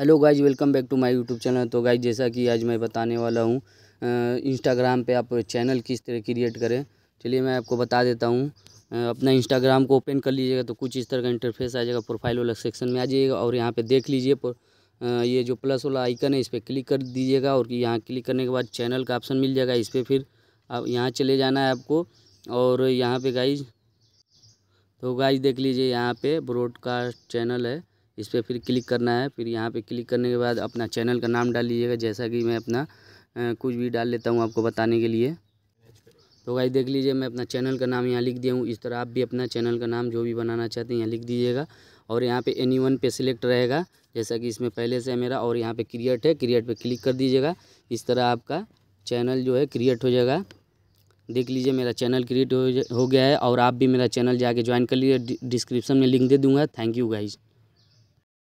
hello guys welcome back to my YouTube channel तो guys जैसा कि आज मैं बताने वाला हूँ इंस्टाग्राम पे आप चैनल किस तरह क्रिएट करें चलिए मैं आपको बता देता हूँ अपना इंस्टाग्राम को ओपन कर लीजिएगा तो कुछ इस तरह का इंटरफेस आ जाएगा प्रोफाइल वाला सेक्शन में आ जाइएगा और यहाँ पर देख लीजिए ये जो प्लस वाला आइकन है इस पर क्लिक कर दीजिएगा और यहाँ क्लिक करने के बाद चैनल का ऑप्शन मिल जाएगा इस पर फिर आप यहाँ चले जाना है आपको और यहाँ पर गाइज तो गाइज देख लीजिए यहाँ पर ब्रॉडकास्ट चैनल है इस पर फिर क्लिक करना है फिर यहाँ पे क्लिक करने के बाद अपना चैनल का नाम डाल लीजिएगा जैसा कि मैं अपना कुछ भी डाल लेता हूँ आपको बताने के लिए तो भाई देख लीजिए मैं अपना चैनल का नाम यहाँ लिख दिया हूँ इस तरह आप भी अपना चैनल का नाम जो भी बनाना चाहते हैं यहाँ लिख दीजिएगा और यहाँ पे एनी वन पे सिलेक्ट रहेगा जैसा कि इसमें पहले से है मेरा और यहाँ पे क्रिएट है क्रिएट पे क्लिक कर दीजिएगा इस तरह आपका चैनल जो है क्रिएट हो जाएगा देख लीजिए मेरा चैनल क्रिएट हो गया है और आप भी मेरा चैनल जाके ज्वाइन कर लीजिए डिस्क्रिप्शन में लिंक दे दूँगा थैंक यू गाइज़